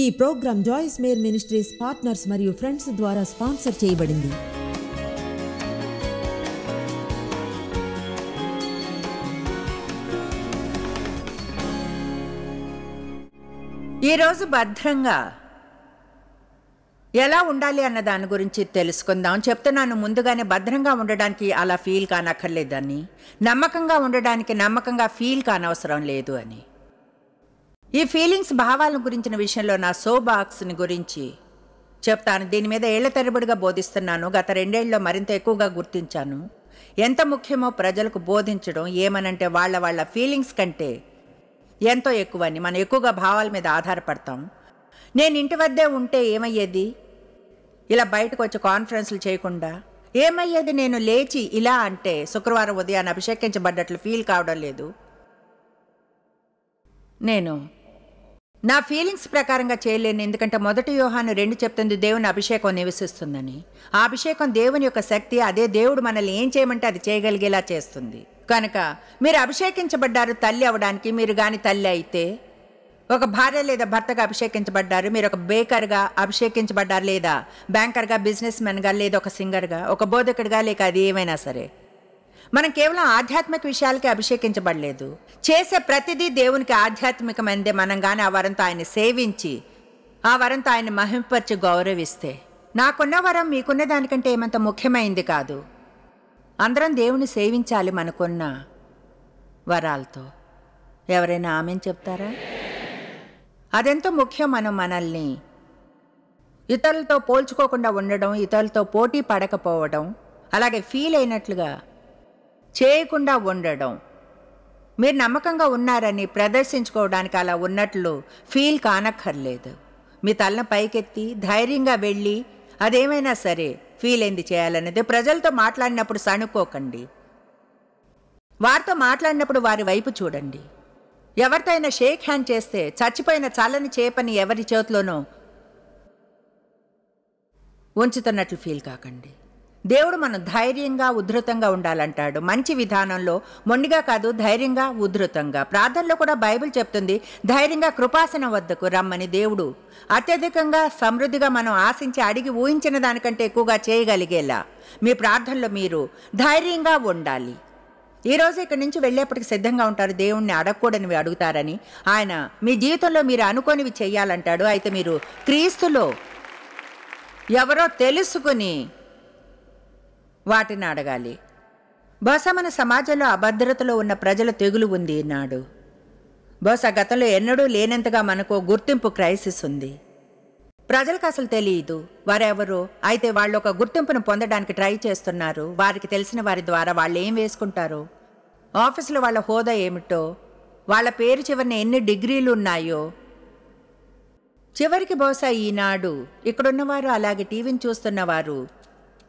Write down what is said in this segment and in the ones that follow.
ఈ programme Joyce Meyer Ministries partners మరియు friends ద్వారా స్పాన్సర్ చేయబడింది ఈరోజు భద్రంగా ఎలా ఉండాలి అన్న దాని గురించి తెలుసుకుందాం చెప్తున్నాను ముందుగానే భద్రంగా ఉండడానికి అలా ఫీల్ కానక్కర్లేదని నమ్మకంగా ఉండడానికి నమ్మకంగా ఫీల్ కానవసరం లేదు అని ఈ ఫీలింగ్స్ భావాలను గురించిన విషయంలో నా సో బాక్స్ని గురించి చెప్తాను దీని మీద ఏళ్ల తరబడిగా బోధిస్తున్నాను గత రెండేళ్లలో మరింత ఎక్కువగా గుర్తించాను ఎంత ముఖ్యమో ప్రజలకు బోధించడం ఏమనంటే వాళ్ళ వాళ్ళ ఫీలింగ్స్ కంటే ఎంతో ఎక్కువని మనం ఎక్కువగా భావాల మీద ఆధారపడతాం నేను ఇంటి వద్దే ఉంటే ఏమయ్యేది ఇలా బయటకు వచ్చి కాన్ఫరెన్స్లు చేయకుండా ఏమయ్యేది నేను లేచి ఇలా అంటే శుక్రవారం ఉదయాన్ని అభిషేకించబడ్డట్లు ఫీల్ కావడం లేదు నేను నా ఫీలింగ్స్ ప్రకారంగా చేయలేను ఎందుకంటే మొదటి వ్యూహాన్ని రెండు చెప్తుంది దేవుని అభిషేకం నివసిస్తుందని ఆ అభిషేకం దేవుని యొక్క శక్తి అదే దేవుడు మనల్ని ఏం చేయమంటే అది చేయగలిగేలా చేస్తుంది కనుక మీరు అభిషేకించబడ్డారు తల్లి అవడానికి మీరు కానీ తల్లి అయితే ఒక భార్య లేదా భర్తగా అభిషేకించబడ్డారు మీరు ఒక బేకర్గా అభిషేకించబడ్డారు లేదా బ్యాంకర్గా బిజినెస్ మ్యాన్గా లేదా ఒక సింగర్గా ఒక బోధకుడిగా లేక అది ఏమైనా సరే మనం కేవలం ఆధ్యాత్మిక విషయాలకి అభిషేకించబడలేదు చేసే ప్రతిదీ దేవునికి ఆధ్యాత్మికమైందే మనం కానీ ఆ వరంతో ఆయన సేవించి ఆ వరంతో ఆయన మహింపరిచి గౌరవిస్తే నాకున్న వరం మీకున్న దానికంటే ఏమంత ముఖ్యమైంది కాదు అందరం దేవుని సేవించాలి మనకున్న వరాలతో ఎవరైనా ఆమెను చెప్తారా అదెంతో ముఖ్యం మనం మనల్ని ఇతరులతో పోల్చుకోకుండా ఉండడం ఇతరులతో పోటీ పడకపోవడం అలాగే ఫీల్ అయినట్లుగా చేయకుండా ఉండడం మీరు నమ్మకంగా ఉన్నారని ప్రదర్శించుకోవడానికి అలా ఉన్నట్లు ఫీల్ కానక్కర్లేదు మీ తలను పైకెత్తి ధైర్యంగా వెళ్ళి అదేమైనా సరే ఫీల్ ఏంది చేయాలనేది ప్రజలతో మాట్లాడినప్పుడు సణుకోకండి వారితో మాట్లాడినప్పుడు వారి వైపు చూడండి ఎవరితో అయినా షేక్ హ్యాండ్ చేస్తే చచ్చిపోయిన చల్లని చేపని ఎవరి చేతిలోనో ఉంచుతున్నట్లు ఫీల్ కాకండి దేవుడు మనం ధైర్యంగా ఉధృతంగా ఉండాలంటాడు మంచి విధానంలో మొండిగా కాదు ధైర్యంగా ఉధృతంగా ప్రార్థనలో కూడా బైబిల్ చెప్తుంది ధైర్యంగా కృపాసన వద్దకు రమ్మని దేవుడు అత్యధికంగా సమృద్ధిగా మనం ఆశించి అడిగి ఊహించిన దానికంటే ఎక్కువగా చేయగలిగేలా మీ ప్రార్థనలో మీరు ధైర్యంగా ఉండాలి ఈరోజు ఇక్కడి నుంచి వెళ్ళేప్పటికి సిద్ధంగా ఉంటారు దేవుణ్ణి అడగకూడనివి అడుగుతారని ఆయన మీ జీవితంలో మీరు అనుకోనివి చేయాలంటాడు అయితే మీరు క్రీస్తులో ఎవరో తెలుసుకుని వాటిని అడగాలి బహుశా మన సమాజంలో అభద్రతలో ఉన్న ప్రజల తెగులు ఉంది నాడు బహుశా గతంలో ఎన్నడూ లేనంతగా మనకు గుర్తింపు క్రైసిస్ ఉంది ప్రజలకు అసలు తెలియదు వారెవరు అయితే వాళ్ళు ఒక గుర్తింపును పొందడానికి ట్రై చేస్తున్నారు వారికి తెలిసిన వారి ద్వారా వాళ్ళు ఏం వేసుకుంటారు ఆఫీసులో వాళ్ళ హోదా ఏమిటో వాళ్ళ పేరు చివరిన ఎన్ని డిగ్రీలు ఉన్నాయో చివరికి బహుశా ఈనాడు ఇక్కడున్నవారు అలాగే టీవీని చూస్తున్నవారు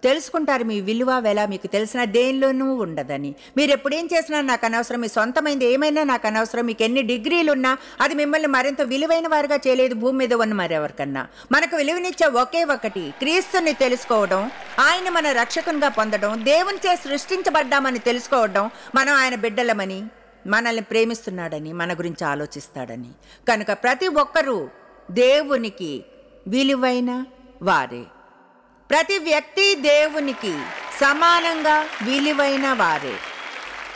తెలుసుకుంటారు మీ విలువ వేళ మీకు తెలిసిన దేనిలోనూ ఉండదని మీరు ఎప్పుడేం చేసినా నాకు అనవసరం మీ సొంతమైంది ఏమైనా నాకు అనవసరం మీకు ఎన్ని డిగ్రీలు ఉన్నా అది మిమ్మల్ని మరింత విలువైన వారుగా చేయలేదు భూమి మీద ఉన్న మరెవరికన్నా మనకు విలువనిచ్చే ఒకే ఒకటి క్రీస్తుని తెలుసుకోవడం ఆయన మన రక్షకునిగా పొందడం దేవుని చే సృష్టించబడ్డామని తెలుసుకోవడం మనం ఆయన బిడ్డలమని మనల్ని ప్రేమిస్తున్నాడని మన గురించి ఆలోచిస్తాడని కనుక ప్రతి ఒక్కరూ దేవునికి విలువైన వారే ప్రతి వ్యక్తి దేవునికి సమానంగా విలువైన వారే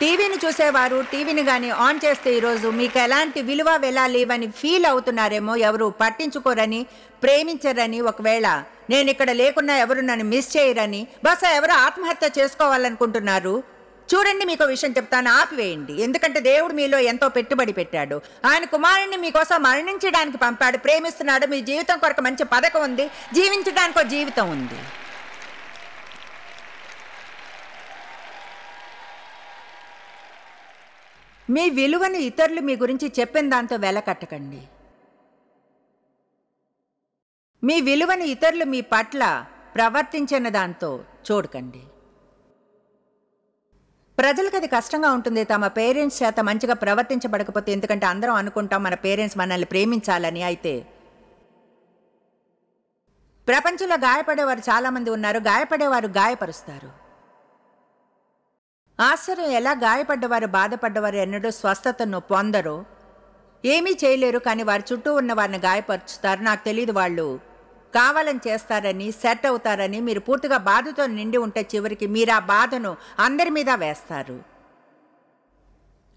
టీవీని చూసేవారు టీవీని కానీ ఆన్ చేస్తే ఈరోజు మీకు ఎలాంటి విలువ వెళ్ళాలి అని ఫీల్ అవుతున్నారేమో ఎవరు పట్టించుకోరని ప్రేమించరని ఒకవేళ నేను ఇక్కడ లేకున్నా ఎవరు నన్ను మిస్ చేయరని బస్ ఎవరు ఆత్మహత్య చేసుకోవాలనుకుంటున్నారు చూడండి మీకు విషయం చెప్తాను ఆపివేయండి ఎందుకంటే దేవుడు మీలో ఎంతో పెట్టుబడి పెట్టాడు ఆయన కుమారుణ్ణి మీకోసం మరణించడానికి పంపాడు ప్రేమిస్తున్నాడు మీ జీవితం కొరకు మంచి పథకం ఉంది జీవించడానికి జీవితం ఉంది మీ విలువని ఇతరులు మీ గురించి చెప్పిన దాంతో వెలకట్టకండి మీ విలువని ఇతరులు మీ పట్ల ప్రవర్తించిన దాంతో చూడకండి ప్రజలకు అది కష్టంగా ఉంటుంది తమ పేరెంట్స్ చేత మంచిగా ప్రవర్తించబడకపోతే ఎందుకంటే అందరం అనుకుంటాం మన పేరెంట్స్ మనల్ని ప్రేమించాలని అయితే ప్రపంచంలో గాయపడేవారు చాలామంది ఉన్నారు గాయపడేవారు గాయపరుస్తారు ఆశ్చర్యం ఎలా గాయపడ్డవారు బాధపడ్డవారు ఎన్నడూ స్వస్థతను పొందరో ఏమీ చేయలేరు కానీ వారి చుట్టూ ఉన్న వారిని గాయపరుచుతారు నాకు తెలియదు వాళ్ళు కావాలని చేస్తారని సెట్ అవుతారని మీరు పూర్తిగా బాధతో నిండి ఉంటే చివరికి మీరు ఆ బాధను అందరి మీద వేస్తారు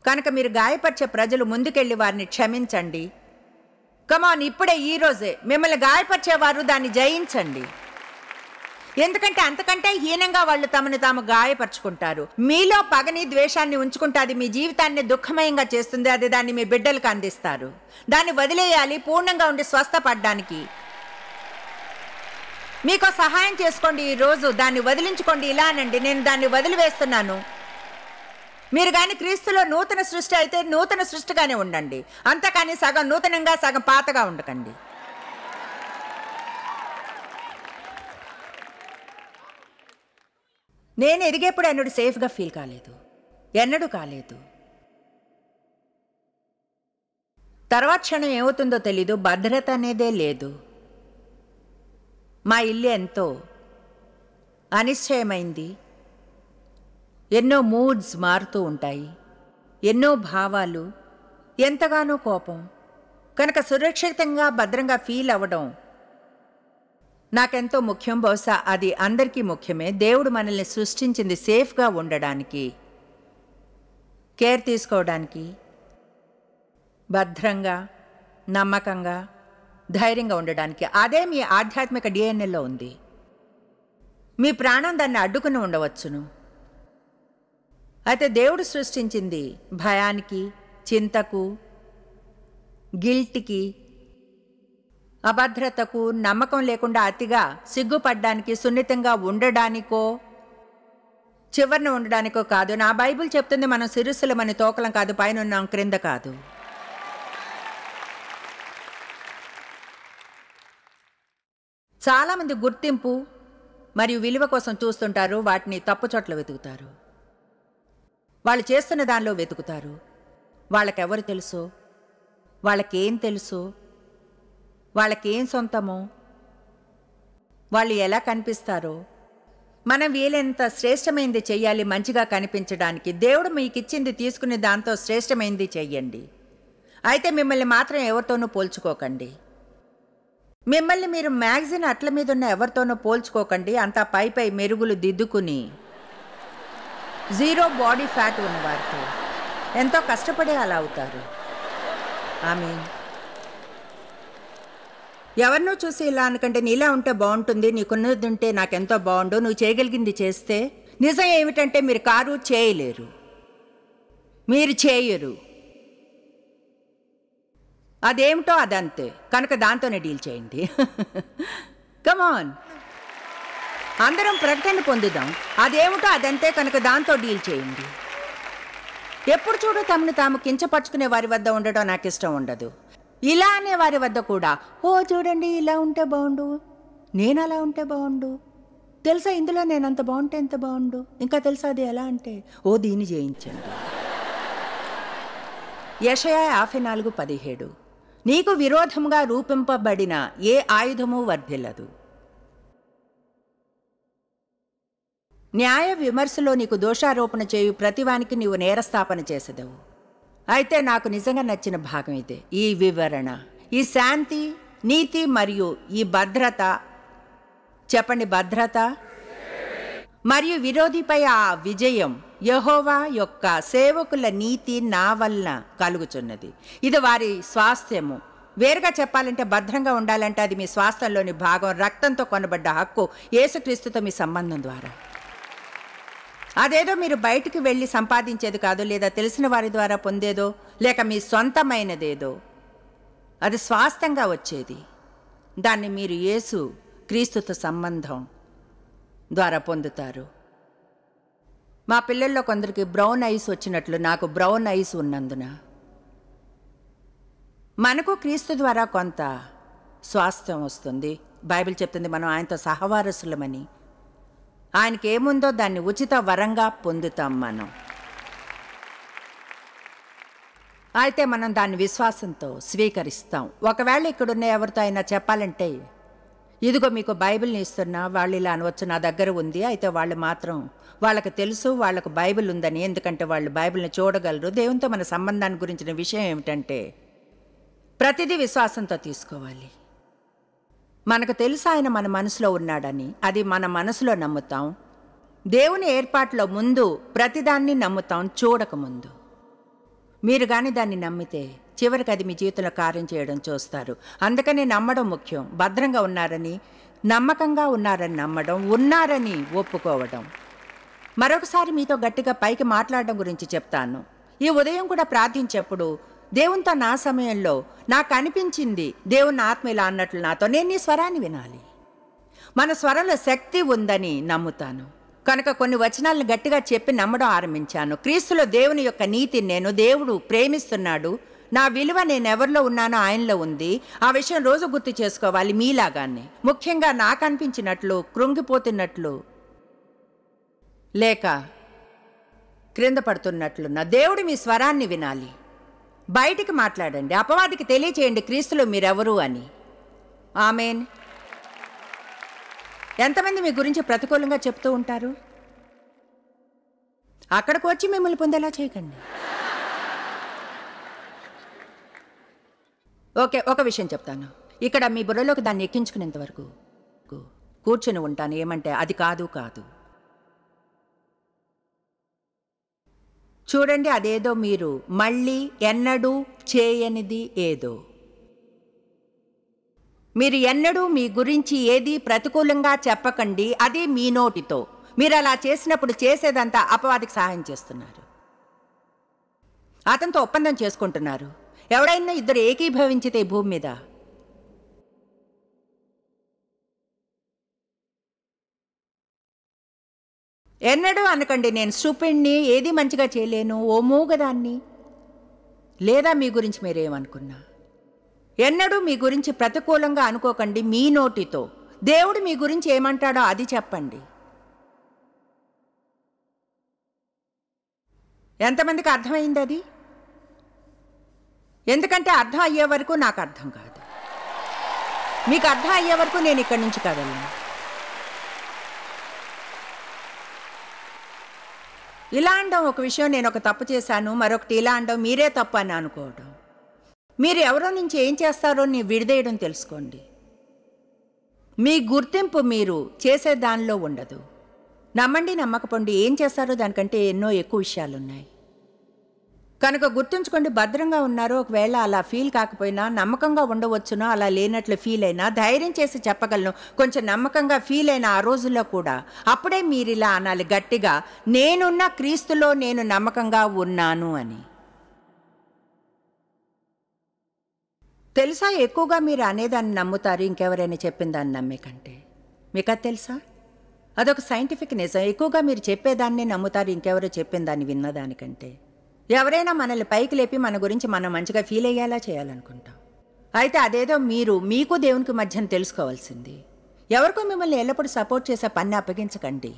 కనుక మీరు గాయపరిచే ప్రజలు ముందుకెళ్ళి వారిని క్షమించండి కమాన్ ఇప్పుడే ఈరోజే మిమ్మల్ని గాయపరిచేవారు దాన్ని జయించండి ఎందుకంటే అంతకంటే హీనంగా వాళ్ళు తమను తాము గాయపరుచుకుంటారు మీలో పగని ద్వేషాన్ని ఉంచుకుంటే మీ జీవితాన్ని దుఃఖమయంగా చేస్తుంది అది దాన్ని మీ బిడ్డలకు అందిస్తారు దాన్ని వదిలేయాలి పూర్ణంగా ఉండి స్వస్థపడ్డానికి మీకు సహాయం చేసుకోండి ఈరోజు దాన్ని వదిలించుకోండి ఇలా అనండి నేను దాన్ని వదిలివేస్తున్నాను మీరు కానీ క్రీస్తులో నూతన సృష్టి అయితే నూతన సృష్టిగానే ఉండండి అంతకాని సగం నూతనంగా సగం పాతగా ఉండకండి నేను ఎదిగేప్పుడు ఎన్నడూ సేఫ్గా ఫీల్ కాలేదు ఎన్నడూ కాలేదు తర్వాత క్షణం ఏమవుతుందో తెలీదు భద్రత అనేదే లేదు మా ఇల్లు ఎంతో అనిశ్చయమైంది ఎన్నో మూడ్స్ మారుతూ ఉంటాయి ఎన్నో భావాలు ఎంతగానో కోపం కనుక సురక్షితంగా భద్రంగా ఫీల్ అవ్వడం నాకెంతో ముఖ్యం బహుశా అది అందరికీ ముఖ్యమే దేవుడు మనల్ని సృష్టించింది సేఫ్గా ఉండడానికి కేర్ తీసుకోవడానికి భద్రంగా నమ్మకంగా ధైర్యంగా ఉండడానికి అదే మీ ఆధ్యాత్మిక డిఎన్ఏలో ఉంది మీ ప్రాణం దాన్ని అడ్డుకుని ఉండవచ్చును అయితే దేవుడు సృష్టించింది భయానికి చింతకు గిల్ట్కి అభద్రతకు నమ్మకం లేకుండా అతిగా సిగ్గుపడ్డానికి సున్నితంగా ఉండడానికో చివరిన ఉండడానికో కాదు నా బైబిల్ చెప్తుంది మనం సిరుసులు మన తోకలం కాదు పైన క్రింద కాదు చాలామంది గుర్తింపు మరియు విలువ కోసం చూస్తుంటారు వాటిని తప్పు చోట్ల వెతుకుతారు వాళ్ళు చేస్తున్న దానిలో వెతుకుతారు వాళ్ళకెవరు తెలుసో వాళ్ళకేం తెలుసో వాళ్ళకేం సొంతమో వాళ్ళు ఎలా కనిపిస్తారో మనం వీలైనంత శ్రేష్టమైంది చెయ్యాలి మంచిగా కనిపించడానికి దేవుడు మీకు ఇచ్చింది తీసుకునే దాంతో శ్రేష్టమైంది చెయ్యండి అయితే మిమ్మల్ని మాత్రం ఎవరితోనూ పోల్చుకోకండి మిమ్మల్ని మీరు మ్యాగజైన్ అట్ల మీద ఉన్న ఎవరితోనో పోల్చుకోకండి అంత పై పై మెరుగులు దిద్దుకుని జీరో బాడీ ఫ్యాట్ వారితో ఎంతో కష్టపడే అలా అవుతారు ఆమె ఎవరినో చూసి ఇలా అనుకంటే నీలా ఉంటే బాగుంటుంది నీకున్నది ఉంటే నాకెంతో బాగుండు నువ్వు చేయగలిగింది చేస్తే నిజం ఏమిటంటే మీరు కారు చేయలేరు మీరు చేయరు అదేమిటో అదంతే కనుక దాంతోనే డీల్ చేయండి కమాన్ అందరం ప్రకటన పొందుదాం అదేమిటో అదంతే కనుక దాంతో డీల్ చేయండి ఎప్పుడు చూడు తమను తాము కించపరుచుకునే వారి వద్ద ఉండటం నాకు ఇష్టం ఉండదు ఇలా అనే వారి వద్ద కూడా ఓ చూడండి ఇలా ఉంటే బాగుండు నేను అలా ఉంటే బాగుండు తెలుసా ఇందులో నేను అంత బాగుంటే ఎంత బాగుండు ఇంకా తెలుసా అది ఎలా అంటే ఓ దీన్ని జయించండి యషయా యాభై నాలుగు పదిహేడు నీకు విరోధముగా రూపింపబడిన ఏ ఆయుధము వర్ధిల్లదు న్యాయ విమర్శలో నీకు దోషారోపణ చేయు ప్రతివానికి నీవు నేరస్థాపన చేసేదవు అయితే నాకు నిజంగా నచ్చిన భాగం ఇదే ఈ వివరణ ఈ శాంతి నీతి మరియు ఈ భద్రత చెప్పండి భద్రత మరియు విరోధిపై ఆ విజయం యహోవా యొక్క సేవకుల నీతి నా వలన కలుగుచున్నది ఇది వారి స్వాస్థ్యము వేరుగా చెప్పాలంటే భద్రంగా ఉండాలంటే అది మీ స్వాస్థ్యంలోని భాగం రక్తంతో కొనబడ్డ హక్కు ఏసుక్రీస్తుతో మీ సంబంధం ద్వారా అదేదో మీరు బయటకు వెళ్ళి సంపాదించేది కాదు లేదా తెలిసిన వారి ద్వారా పొందేదో లేక మీ సొంతమైనదేదో అది స్వాస్థ్యంగా వచ్చేది దాన్ని మీరు యేసు క్రీస్తుతో సంబంధం ద్వారా పొందుతారు మా పిల్లల్లో కొందరికి బ్రౌన్ ఐస్ వచ్చినట్లు నాకు బ్రౌన్ ఐస్ ఉన్నందున మనకు క్రీస్తు ద్వారా కొంత స్వాస్థ్యం వస్తుంది బైబిల్ చెప్తుంది మనం ఆయనతో సహవారసులమని ఆయనకి ఏముందో దాన్ని ఉచిత వరంగా పొందుతాం మనం అయితే మనం దాన్ని విశ్వాసంతో స్వీకరిస్తాం ఒకవేళ ఇక్కడున్న ఎవరితో అయినా చెప్పాలంటే ఇదిగో మీకు బైబిల్ని ఇస్తున్నా వాళ్ళు ఇలా అనవచ్చు నా దగ్గర ఉంది అయితే వాళ్ళు మాత్రం వాళ్ళకి తెలుసు వాళ్ళకు బైబిల్ ఉందని ఎందుకంటే వాళ్ళు బైబిల్ని చూడగలరు దేవునితో మన సంబంధాన్ని గురించిన విషయం ఏమిటంటే ప్రతిదీ విశ్వాసంతో తీసుకోవాలి మనకు తెలుసు ఆయన మన మనసులో ఉన్నాడని అది మన మనసులో నమ్ముతాం దేవుని ఏర్పాట్లో ముందు ప్రతిదాన్ని నమ్ముతాం చూడకముందు మీరు కానీ దాన్ని నమ్మితే చివరికి అది మీ జీవితంలో కార్యం చేయడం చూస్తారు అందుకని నమ్మడం ముఖ్యం భద్రంగా ఉన్నారని నమ్మకంగా ఉన్నారని నమ్మడం ఉన్నారని ఒప్పుకోవడం మరొకసారి మీతో గట్టిగా పైకి మాట్లాడడం గురించి చెప్తాను ఈ ఉదయం కూడా ప్రార్థించేప్పుడు దేవునితో నా సమయంలో నాకు అనిపించింది దేవుని ఆత్మ ఇలా అన్నట్లు నాతో నేను నీ స్వరాన్ని వినాలి మన స్వరంలో శక్తి ఉందని నమ్ముతాను కనుక కొన్ని వచనాలను గట్టిగా చెప్పి నమ్మడం ఆరంభించాను క్రీస్తులో దేవుని యొక్క నీతి నేను దేవుడు ప్రేమిస్తున్నాడు నా విలువ నేను ఎవరిలో ఉన్నానో ఆయనలో ఉంది ఆ విషయం రోజు గుర్తు చేసుకోవాలి మీలాగానే ముఖ్యంగా నాకు అనిపించినట్లు కృంగిపోతున్నట్లు లేక క్రింద పడుతున్నట్లున్న దేవుడు మీ స్వరాన్ని వినాలి బయటికి మాట్లాడండి అపవాదికి తెలియచేయండి క్రీస్తులు మీరెవరు అని ఆమెన్ ఎంతమంది మీ గురించి ప్రతికూలంగా చెప్తూ ఉంటారు అక్కడికి వచ్చి మిమ్మల్ని పొందేలా చేయకండి ఓకే ఒక విషయం చెప్తాను ఇక్కడ మీ బుర్రలోకి దాన్ని ఎక్కించుకునేంత వరకు కూర్చుని ఉంటాను ఏమంటే అది కాదు కాదు చూడండి అదేదో మీరు మళ్ళీ ఎన్నడూ చేయనిది ఏదో మీరు ఎన్నడూ మీ గురించి ఏది ప్రతికూలంగా చెప్పకండి అది మీ నోటితో మీరు అలా చేసినప్పుడు చేసేదంతా అపవాదికి సహాయం చేస్తున్నారు అతనితో ఒప్పందం చేసుకుంటున్నారు ఎవడైనా ఇద్దరు ఏకీభవించితే భూమి మీద ఎన్నడూ అనకండి నేను స్టూపిడ్ని ఏది మంచిగా చేయలేను ఓ మూగదాన్ని లేదా మీ గురించి మీరేమనుకున్నా ఎన్నడూ మీ గురించి ప్రతికూలంగా అనుకోకండి మీ నోటితో దేవుడు మీ గురించి ఏమంటాడో అది చెప్పండి ఎంతమందికి అర్థమైంది అది ఎందుకంటే అర్థం అయ్యే వరకు నాకు అర్థం కాదు మీకు అర్థం అయ్యే వరకు నేను ఇక్కడి నుంచి కదలను ఇలా అండం ఒక విషయం నేను ఒక తప్పు చేశాను మరొకటి ఇలా అండం మీరే తప్పు అని అనుకోవడం మీరు ఎవరో నుంచి ఏం చేస్తారో నేను విడిదేయడం తెలుసుకోండి మీ గుర్తింపు మీరు చేసే దానిలో ఉండదు నమ్మండి నమ్మకపోండి ఏం చేస్తారో దానికంటే ఎన్నో ఎక్కువ విషయాలు ఉన్నాయి కనుక గుర్తుంచుకోండి భద్రంగా ఉన్నారు ఒకవేళ అలా ఫీల్ కాకపోయినా నమ్మకంగా ఉండవచ్చునో అలా లేనట్లు ఫీల్ అయినా ధైర్యం చేసి చెప్పగలను కొంచెం నమ్మకంగా ఫీల్ అయిన ఆ రోజుల్లో కూడా అప్పుడే మీరు ఇలా అనాలి గట్టిగా నేనున్న క్రీస్తులో నేను నమ్మకంగా ఉన్నాను అని తెలుసా ఎక్కువగా మీరు అనేదాన్ని నమ్ముతారు ఇంకెవరైనా చెప్పిందాన్ని నమ్మే కంటే మీకు తెలుసా అదొక సైంటిఫిక్ నిజం ఎక్కువగా మీరు చెప్పేదాన్నే నమ్ముతారు ఇంకెవరో చెప్పిన దాన్ని విన్నదానికంటే ఎవరైనా మనల్ని పైకి లేపి మన గురించి మనం మంచిగా ఫీల్ అయ్యేలా చేయాలనుకుంటాం అయితే అదేదో మీరు మీకు దేవునికి మధ్యన తెలుసుకోవాల్సింది ఎవరికో మిమ్మల్ని ఎల్లప్పుడూ సపోర్ట్ చేసే పన్ను అప్పగించకండి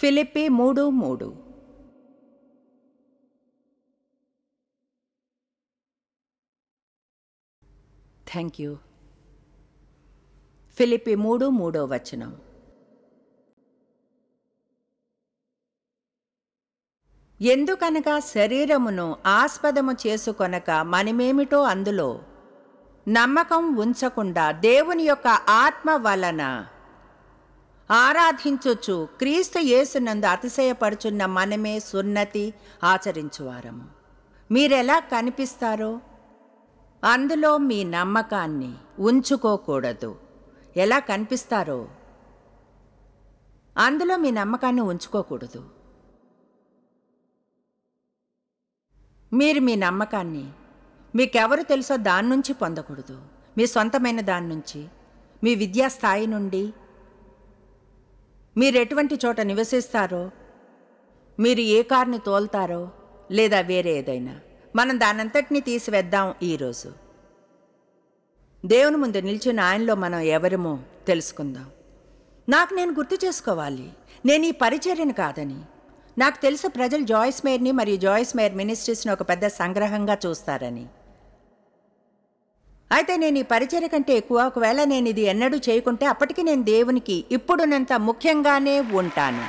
ఫిలిప్పి మూడు మూడు థ్యాంక్ యూ ఫిలిప్పి మూడు మూడో వచనం ఎందుకనగా శరీరమును ఆస్పదము చేసుకొనక మనమేమిటో అందులో నమ్మకం ఉంచకుండా దేవుని యొక్క ఆత్మ వలన ఆరాధించొచ్చు క్రీస్తు యేసునందు అతిశయపడుచున్న మనమే సున్నతి ఆచరించువారము మీరెలా కనిపిస్తారో అందులో మీ నమ్మకాన్ని ఉంచుకోకూడదు ఎలా కనిపిస్తారో అందులో మీ నమ్మకాన్ని ఉంచుకోకూడదు మీరు మీ నమ్మకాన్ని మీకెవరు తెలుసో దాని నుంచి పొందకూడదు మీ సొంతమైన దాని నుంచి మీ విద్యా స్థాయి నుండి మీరు ఎటువంటి చోట నివసిస్తారో మీరు ఏ కార్ని తోలుతారో లేదా వేరే ఏదైనా మనం దానంతటినీ తీసివేద్దాం ఈరోజు దేవుని ముందు నిలిచిన ఆయనలో మనం ఎవరమో తెలుసుకుందాం నాకు నేను గుర్తు చేసుకోవాలి నేను ఈ పరిచర్యను కాదని నాకు తెలుసు ప్రజలు జాయిస్ మేయర్ని మరియు జాయిస్ మేయర్ మినిస్ట్రీస్ని ఒక పెద్ద సంగ్రహంగా చూస్తారని అయితే నేను ఈ పరిచర్య కంటే ఎక్కువ ఒకవేళ నేను ఇది ఎన్నడూ చేయకుంటే అప్పటికి నేను దేవునికి ఇప్పుడునంత ముఖ్యంగానే ఉంటాను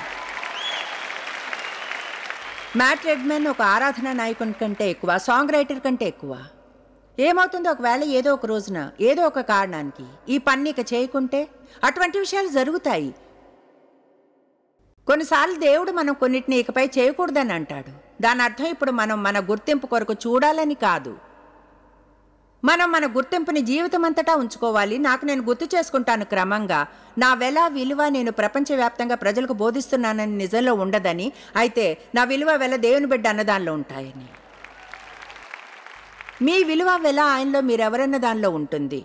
మ్యాట్ రెడ్మెన్ ఒక ఆరాధన నాయకుని కంటే ఎక్కువ సాంగ్ రైటర్ కంటే ఎక్కువ ఏమవుతుందో ఒకవేళ ఏదో ఒక రోజున ఏదో ఒక కారణానికి ఈ పన్నీక చేయకుంటే అటువంటి విషయాలు జరుగుతాయి కొన్నిసార్లు దేవుడు మనం కొన్నిటిని ఇకపై చేయకూడదని అంటాడు దాని అర్థం ఇప్పుడు మనం మన గుర్తింపు కొరకు చూడాలని కాదు మనం మన గుర్తింపుని జీవితమంతటా ఉంచుకోవాలి నాకు నేను గుర్తు చేసుకుంటాను క్రమంగా నా వెల విలువ నేను ప్రపంచవ్యాప్తంగా ప్రజలకు బోధిస్తున్నానని నిజంలో ఉండదని అయితే నా విలువ వెల దేవుని బిడ్డ అన్నదానిలో ఉంటాయని మీ విలువ వెల ఆయనలో మీరెవరన్న దానిలో ఉంటుంది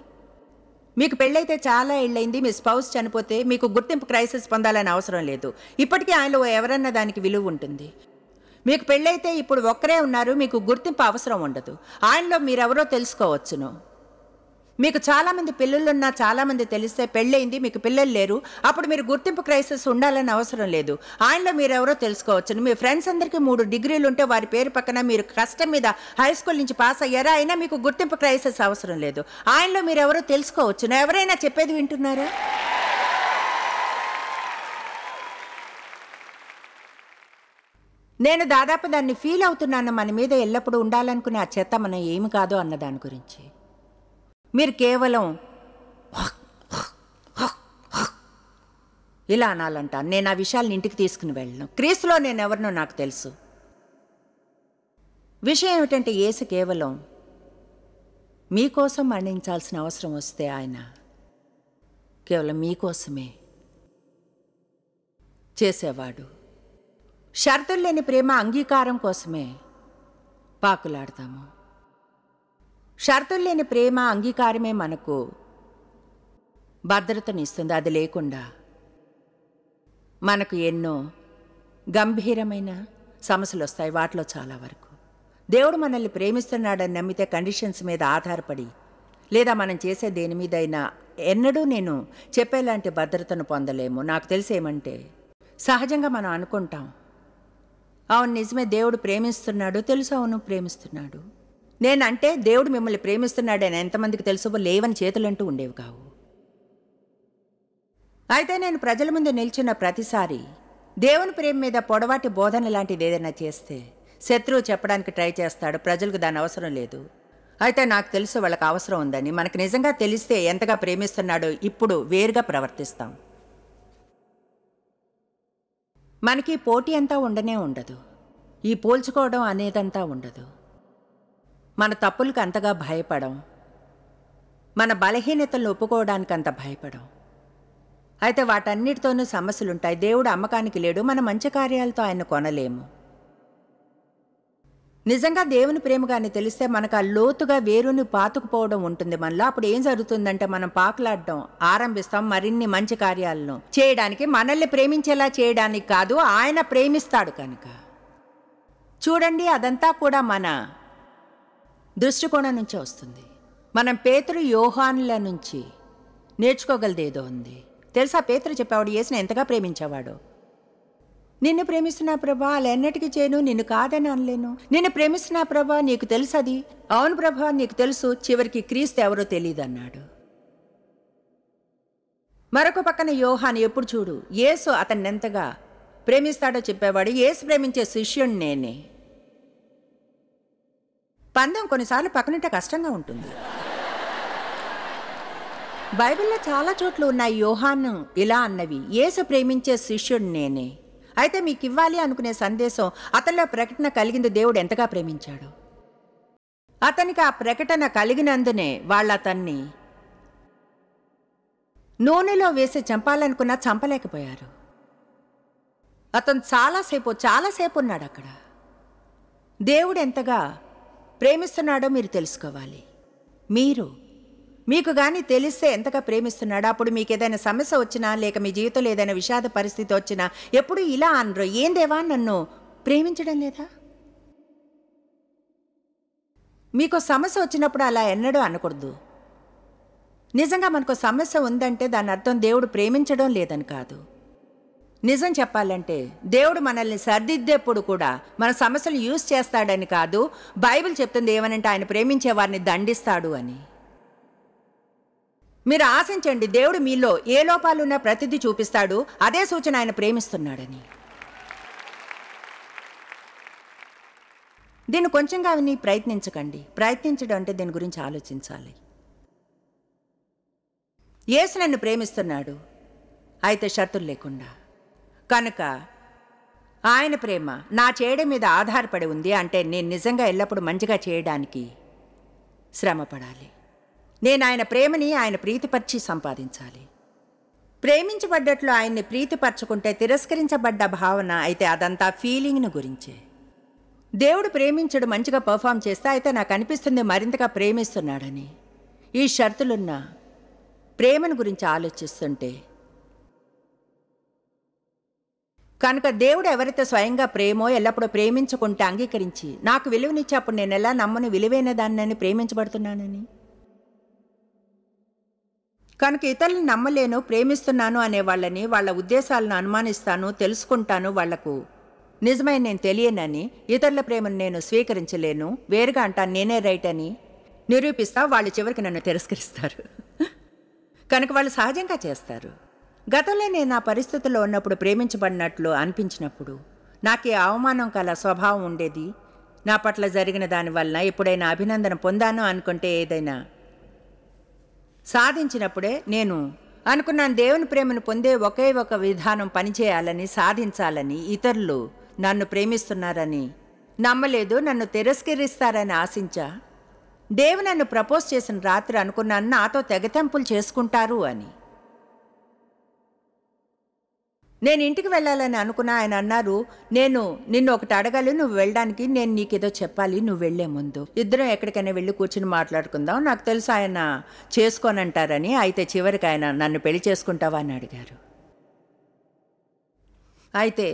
మీకు పెళ్ళైతే చాలా ఏళ్ళైంది మీ స్పౌస్ చనిపోతే మీకు గుర్తింపు క్రైసిస్ పొందాలని అవసరం లేదు ఇప్పటికీ ఆయనలో ఎవరన్నా దానికి విలువ ఉంటుంది మీకు పెళ్ళైతే ఇప్పుడు ఒక్కరే ఉన్నారు మీకు గుర్తింపు అవసరం ఉండదు ఆయనలో మీరెవరో తెలుసుకోవచ్చును మీకు చాలామంది పిల్లలున్నా చాలామంది తెలిస్తే పెళ్ళయింది మీకు పిల్లలు లేరు అప్పుడు మీరు గుర్తింపు క్రైసిస్ ఉండాలని అవసరం లేదు ఆయనలో మీరు ఎవరో తెలుసుకోవచ్చు మీ ఫ్రెండ్స్ అందరికీ మూడు డిగ్రీలు ఉంటే వారి పేరు పక్కన మీరు కష్టం మీద హై స్కూల్ నుంచి పాస్ అయ్యారా అయినా మీకు గుర్తింపు క్రైసిస్ అవసరం లేదు ఆయనలో మీరు ఎవరో తెలుసుకోవచ్చు ఎవరైనా చెప్పేది వింటున్నారా నేను దాదాపు దాన్ని ఫీల్ అవుతున్నాను మన మీద ఎల్లప్పుడూ ఉండాలనుకునే ఆ చెత్త మనం ఏమి కాదు అన్న దాని గురించి మీరు కేవలం ఇలా అనాలంట నేను ఆ విషయాలను ఇంటికి తీసుకుని వెళ్ళను క్రీస్తులో నేను ఎవరినో నాకు తెలుసు విషయం ఏమిటంటే ఏసు కేవలం మీకోసం మరణించాల్సిన అవసరం వస్తే ఆయన కేవలం మీకోసమే చేసేవాడు షరతులు లేని ప్రేమ అంగీకారం కోసమే పాకులాడతాము షరతుల్లేని ప్రేమ అంగీకారమే మనకు భద్రతనిస్తుంది అది లేకుండా మనకు ఎన్నో గంభీరమైన సమస్యలు వస్తాయి వాటిలో చాలా వరకు దేవుడు మనల్ని ప్రేమిస్తున్నాడని నమ్మితే కండిషన్స్ మీద ఆధారపడి లేదా మనం చేసే దేని మీదైనా ఎన్నడూ నేను చెప్పేలాంటి భద్రతను పొందలేము నాకు తెలిసేమంటే సహజంగా మనం అనుకుంటాం అవును నిజమే దేవుడు ప్రేమిస్తున్నాడు తెలుసు అవును ప్రేమిస్తున్నాడు నేనంటే దేవుడు మిమ్మల్ని ప్రేమిస్తున్నాడని ఎంతమందికి తెలుసు లేవని చేతులంటూ ఉండేవి కావు అయితే నేను ప్రజల ముందు నిల్చున్న ప్రతిసారి దేవుని ప్రేమ మీద పొడవాటి బోధన లాంటిది ఏదైనా చేస్తే శత్రువు చెప్పడానికి ట్రై చేస్తాడు ప్రజలకు దాని అవసరం లేదు అయితే నాకు తెలుసు వాళ్ళకి అవసరం ఉందని మనకు నిజంగా తెలిస్తే ఎంతగా ప్రేమిస్తున్నాడో ఇప్పుడు వేరుగా ప్రవర్తిస్తాం మనకి పోటీ అంతా ఉండనే ఉండదు ఈ పోల్చుకోవడం అనేదంతా ఉండదు మన తప్పులకు అంతగా భయపడం మన బలహీనతలను ఒప్పుకోవడానికి అంత భయపడం అయితే వాటన్నిటితోనూ సమస్యలుంటాయి దేవుడు అమ్మకానికి లేడు మన మంచి కార్యాలతో ఆయన కొనలేము నిజంగా దేవుని ప్రేమగానే తెలిస్తే మనకు ఆ లోతుగా వేరుని పాతుకుపోవడం ఉంటుంది మనలో అప్పుడు ఏం జరుగుతుందంటే మనం పాకులాడడం ఆరంభిస్తాం మరిన్ని మంచి కార్యాలను చేయడానికి మనల్ని ప్రేమించేలా చేయడానికి కాదు ఆయన ప్రేమిస్తాడు కనుక చూడండి అదంతా కూడా మన దృష్టికోణం నుంచే వస్తుంది మనం పేతురు యోహాన్ల నుంచి నేర్చుకోగలదేదో ఉంది తెలుసా పేతురు చెప్పేవాడు యేసుని ఎంతగా ప్రేమించేవాడు నిన్ను ప్రేమిస్తున్నా ప్రభా అలా ఎన్నటికీ చేయను నిన్ను కాదని అనలేను నిన్ను ప్రేమిస్తున్నా ప్రభా నీకు తెలుసు అది అవును ప్రభా నీకు తెలుసు చివరికి క్రీస్తు ఎవరో తెలియదు అన్నాడు మరొక పక్కన యోహాన్ ఎప్పుడు చూడు యేసు అతన్నెంతగా ప్రేమిస్తాడో చెప్పేవాడు యేసు ప్రేమించే శిష్యుణ్ణి నేనే పందెం కొన్నిసార్లు పక్కనంటే కష్టంగా ఉంటుంది బైబిల్లో చాలా చోట్ల ఉన్నాయి యోహాను ఇలా అన్నవి ఏసు ప్రేమించే శిష్యుడు నేనే అయితే మీకు ఇవ్వాలి అనుకునే సందేశం అతనిలో ప్రకటన కలిగింది దేవుడు ఎంతగా ప్రేమించాడు అతనికి ఆ ప్రకటన కలిగినందునే వాళ్ళు అతన్ని నూనెలో వేసి చంపాలనుకున్నా చంపలేకపోయారు అతను చాలాసేపు చాలాసేపు ఉన్నాడు అక్కడ దేవుడు ఎంతగా ప్రేమిస్తున్నాడో మీరు తెలుసుకోవాలి మీరు మీకు కానీ తెలిస్తే ఎంతగా ప్రేమిస్తున్నాడో అప్పుడు మీకు ఏదైనా సమస్య వచ్చినా లేక మీ జీవితంలో ఏదైనా విషాద పరిస్థితి వచ్చినా ఎప్పుడు ఇలా అనరు ఏందేవా నన్ను ప్రేమించడం లేదా మీకు సమస్య వచ్చినప్పుడు అలా ఎన్నడూ అనకూడదు నిజంగా మనకు సమస్య ఉందంటే దాని అర్థం దేవుడు ప్రేమించడం లేదని కాదు నిజం చెప్పాలంటే దేవుడు మనల్ని సర్దిద్దేప్పుడు కూడా మన సమస్యలు యూజ్ చేస్తాడని కాదు బైబిల్ చెప్తుంది ఏమనంటే ఆయన ప్రేమించే వారిని దండిస్తాడు అని మీరు ఆశించండి దేవుడు మీలో ఏ లోపాలు ఉన్నా ప్రతిధి చూపిస్తాడు అదే సూచన ఆయన ప్రేమిస్తున్నాడని దీన్ని కొంచెంగా విని ప్రయత్నించకండి ప్రయత్నించడం అంటే దీని గురించి ఆలోచించాలి యేసు నన్ను ప్రేమిస్తున్నాడు అయితే షరతులు లేకుండా కనుక ఆయన ప్రేమ నా చేయడం మీద ఆధారపడి ఉంది అంటే నేను నిజంగా ఎల్లప్పుడూ మంచిగా చేయడానికి శ్రమపడాలి నేను ఆయన ప్రేమని ఆయన ప్రీతిపరిచి సంపాదించాలి ప్రేమించబడ్డట్లు ఆయన్ని ప్రీతిపరచుకుంటే తిరస్కరించబడ్డ భావన అయితే అదంతా ఫీలింగ్ను గురించే దేవుడు ప్రేమించడు మంచిగా పర్ఫామ్ చేస్తే అయితే నాకు అనిపిస్తుంది మరింతగా ప్రేమిస్తున్నాడని ఈ షరతులున్న ప్రేమను గురించి ఆలోచిస్తుంటే కనుక దేవుడు ఎవరితో స్వయంగా ప్రేమో ఎల్లప్పుడూ ప్రేమించుకుంటే అంగీకరించి నాకు విలువనిచ్చి అప్పుడు నేను ఎలా నమ్మని విలువైన దాన్ని ప్రేమించబడుతున్నానని కనుక ఇతరులను నమ్మలేను ప్రేమిస్తున్నాను అనే వాళ్ళని వాళ్ళ ఉద్దేశాలను అనుమానిస్తాను తెలుసుకుంటాను వాళ్లకు నిజమైన నేను తెలియనని ఇతరుల ప్రేమను నేను స్వీకరించలేను వేరుగా అంటాను నేనే రైట్ అని నిరూపిస్తా వాళ్ళు చివరికి నన్ను తిరస్కరిస్తారు కనుక వాళ్ళు సహజంగా చేస్తారు గతంలో నేను ఆ పరిస్థితుల్లో ఉన్నప్పుడు ప్రేమించబడినట్లు అనిపించినప్పుడు నాకే అవమానం కల స్వభావం ఉండేది నా పట్ల జరిగిన దానివల్ల ఎప్పుడైనా అభినందన పొందాను అనుకుంటే ఏదైనా సాధించినప్పుడే నేను అనుకున్నాను దేవుని ప్రేమను పొందే ఒకే ఒక విధానం పనిచేయాలని సాధించాలని ఇతరులు నన్ను ప్రేమిస్తున్నారని నమ్మలేదు నన్ను తిరస్కరిస్తారని ఆశించా దేవు నన్ను ప్రపోజ్ చేసిన రాత్రి అనుకున్నాను నాతో తెగతెంపులు చేసుకుంటారు అని నేను ఇంటికి వెళ్ళాలని అనుకున్నా ఆయన అన్నారు నేను నిన్ను ఒకటి అడగాలి నువ్వు వెళ్ళడానికి నేను నీకేదో చెప్పాలి నువ్వు వెళ్లే ముందు ఇద్దరం ఎక్కడికైనా వెళ్ళి కూర్చుని మాట్లాడుకుందాం నాకు తెలుసు ఆయన చేసుకోనంటారని అయితే చివరికి ఆయన నన్ను పెళ్లి చేసుకుంటావా అని అడిగారు అయితే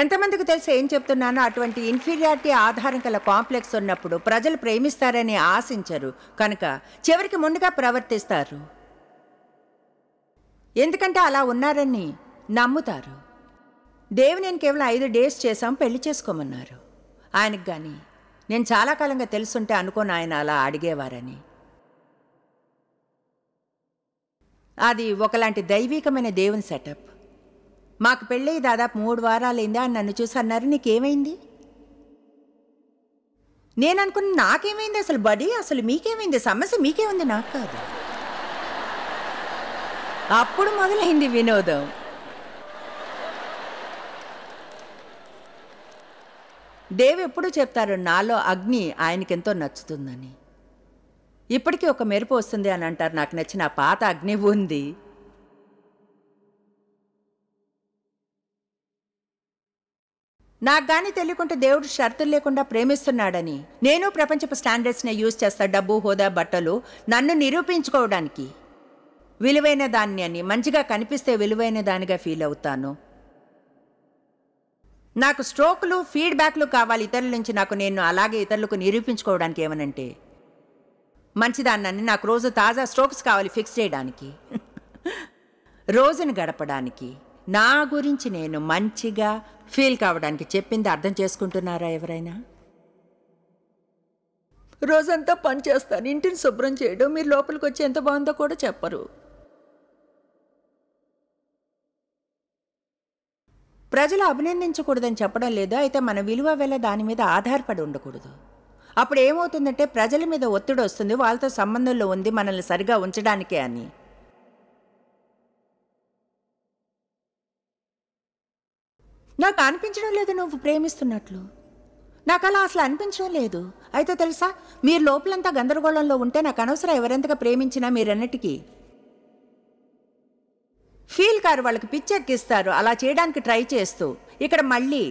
ఎంతమందికి తెలుసు ఏం చెప్తున్నానో అటువంటి ఇన్ఫీరియారిటీ ఆధారం గల కాంప్లెక్స్ ఉన్నప్పుడు ప్రజలు ప్రేమిస్తారని ఆశించరు కనుక చివరికి ముందుగా ప్రవర్తిస్తారు ఎందుకంటే అలా ఉన్నారని నమ్ముతారు దేవి నేను కేవలం ఐదు డేస్ చేశాం పెళ్లి చేసుకోమన్నారు ఆయనకు కానీ నేను చాలా కాలంగా తెలుసుంటే అనుకోని ఆయన అలా అడిగేవారని అది ఒకలాంటి దైవికమైన దేవుని సెటప్ మాకు పెళ్ళి దాదాపు మూడు వారాలైంది అని నన్ను చూసి అన్నారు నీకేమైంది నేను అనుకున్న నాకేమైంది అసలు బడి అసలు మీకేమైంది సమస్య మీకేముంది నాకు కాదు అప్పుడు మొదలైంది వినోదం దేవ్ ఎప్పుడు చెప్తారు నాలో అగ్ని ఆయనకెంతో నచ్చుతుందని ఇప్పటికీ ఒక మెరుపు వస్తుంది అని అంటారు నాకు నచ్చిన పాత అగ్ని ఉంది నాకు కానీ తెలియకుంటే దేవుడు షరతులు లేకుండా ప్రేమిస్తున్నాడని నేను ప్రపంచపు స్టాండర్డ్స్నే యూజ్ చేస్తా డబ్బు హోదా బట్టలు నన్ను నిరూపించుకోవడానికి విలువైన దాన్ని అని మంచిగా కనిపిస్తే విలువైన దానిగా ఫీల్ అవుతాను నాకు స్ట్రోకులు ఫీడ్బ్యాక్లు కావాలి ఇతరుల నుంచి నాకు నేను అలాగే ఇతరులకు నిరూపించుకోవడానికి ఏమనంటే మంచిదాన్నని నాకు రోజు తాజా స్ట్రోక్స్ కావాలి ఫిక్స్ చేయడానికి రోజును గడపడానికి నా గురించి నేను మంచిగా ఫీల్ కావడానికి చెప్పింది అర్థం చేసుకుంటున్నారా ఎవరైనా రోజంతా పని చేస్తాను ఇంటిని శుభ్రం చేయడం మీరు లోపలికి వచ్చి ఎంత బాగుందో కూడా చెప్పరు ప్రజలు అభినందించకూడదని చెప్పడం లేదు అయితే మన విలువ వేళ దాని మీద ఆధారపడి ఉండకూడదు అప్పుడు ఏమవుతుందంటే ప్రజల మీద ఒత్తిడి వస్తుంది వాళ్ళతో సంబంధంలో ఉంది మనల్ని సరిగా ఉంచడానికే అని నాకు అనిపించడం లేదు నువ్వు ప్రేమిస్తున్నట్లు నాకు అలా అసలు అనిపించడం లేదు అయితే తెలుసా మీరు లోపలంతా గందరగోళంలో ఉంటే నాకు అనవసరం ఎవరెంతగా ప్రేమించినా మీరన్నిటికీ ఫీల్ కారు వాళ్ళకి పిచ్చెక్కిస్తారు అలా చేయడానికి ట్రై చేస్తూ ఇక్కడ మళ్ళీ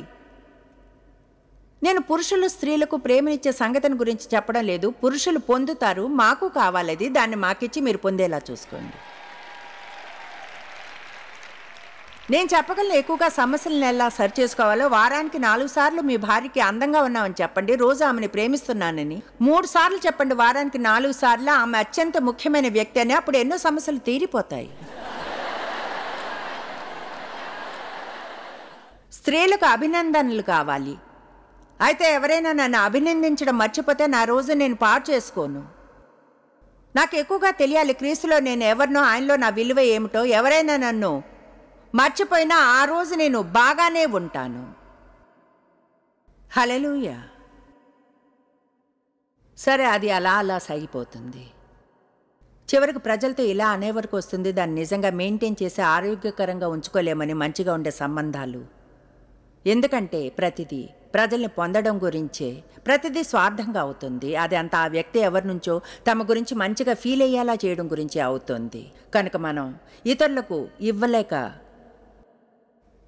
నేను పురుషులు స్త్రీలకు ప్రేమనిచ్చే సంగతిని గురించి చెప్పడం లేదు పురుషులు పొందుతారు మాకు కావాలది దాన్ని మాకిచ్చి మీరు పొందేలా చూసుకోండి నేను చెప్పగలను ఎక్కువగా సమస్యలను ఎలా సరి చేసుకోవాలో వారానికి నాలుగు సార్లు మీ భార్యకి అందంగా ఉన్నామని చెప్పండి రోజు ఆమెని ప్రేమిస్తున్నానని మూడు సార్లు చెప్పండి వారానికి నాలుగు సార్లు ఆమె అత్యంత ముఖ్యమైన వ్యక్తి అని అప్పుడు ఎన్నో సమస్యలు తీరిపోతాయి స్త్రీలకు అభినందనలు కావాలి అయితే ఎవరైనా నన్ను అభినందించడం మర్చిపోతే నా రోజు నేను పాడు చేసుకోను నాకు ఎక్కువగా తెలియాలి క్రీస్తులో నేను ఎవరినో ఆయనలో నా విలువ ఏమిటో ఎవరైనా నన్ను మర్చిపోయినా ఆ రోజు నేను బాగానే ఉంటాను హలలుయ సరే అది అలా అలా సాగిపోతుంది చివరికి ప్రజలతో ఇలా అనేవరకు వస్తుంది దాన్ని నిజంగా మెయింటైన్ చేసి ఆరోగ్యకరంగా ఉంచుకోలేమని మంచిగా ఉండే సంబంధాలు ఎందుకంటే ప్రతిదీ ప్రజల్ని పొందడం గురించే ప్రతిదీ స్వార్థంగా అవుతుంది అది అంత ఆ వ్యక్తి ఎవరి నుంచో తమ గురించి మంచిగా ఫీల్ అయ్యేలా చేయడం గురించి అవుతుంది కనుక మనం ఇతరులకు ఇవ్వలేక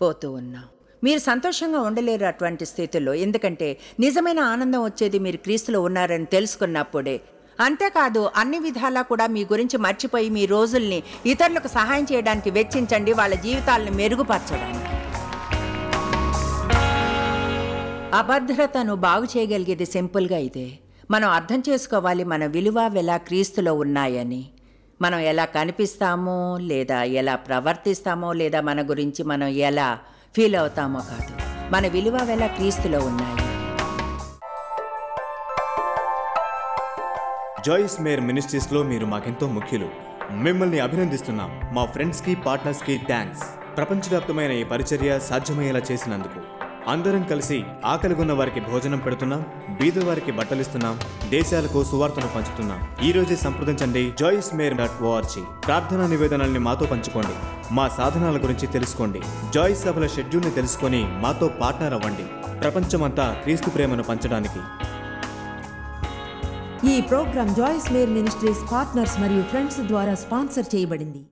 పోతూ ఉన్నాం మీరు సంతోషంగా ఉండలేరు అటువంటి స్థితిలో ఎందుకంటే నిజమైన ఆనందం వచ్చేది మీరు క్రీస్తులో ఉన్నారని తెలుసుకున్నప్పుడే అంతేకాదు అన్ని విధాలా కూడా మీ గురించి మర్చిపోయి మీ రోజుల్ని ఇతరులకు సహాయం చేయడానికి వెచ్చించండి వాళ్ళ జీవితాలను మెరుగుపరచడానికి అభద్రతను బాగు చేయగలిగేది సింపుల్గా ఇదే మనం అర్థం చేసుకోవాలి మన విలువ ఎలా క్రీస్తులో ఉన్నాయని మనం ఎలా కనిపిస్తామో లేదా ఎలా ప్రవర్తిస్తామో లేదా మన గురించి మనం ఎలా ఫీల్ అవుతామో కాదు మన విలువ ఎలా క్రీస్తులో ఉన్నాయి జాయిస్ మేర్ మినిస్ట్రీస్లో మీరు మాకెంతో ముఖ్యులు మిమ్మల్ని అభినందిస్తున్నాం మా ఫ్రెండ్స్కి పార్ట్నర్స్కి థ్యాంక్స్ ప్రపంచవ్యాప్తమైన ఈ పరిచర్య సాధ్యమయ్యేలా చేసినందుకు అందరం కలిసి ఆకలిగొన్న వారికి భోజనం పెడుతున్నాం బీద వారికి బట్టలిస్తున్నాం దేశాలకు సువార్తను పంచుతున్నాం ఈ రోజే సంప్రదించండి జాయిస్ మేర్ డాట్ ఓఆర్జి ప్రార్థనా నివేదనల్ని మాతో పంచుకోండి మా సాధనాల గురించి తెలుసుకోండి జాయిస్ సభల షెడ్యూల్ని తెలుసుకొని మాతో పార్ట్నర్ అవ్వండి ప్రపంచమంతా క్రీస్తు ప్రేమను పంచడానికి ఈ programme Joyce Meyer Ministries partners మరియు ఫ్రెండ్స్ ద్వారా స్పాన్సర్ చేయబడింది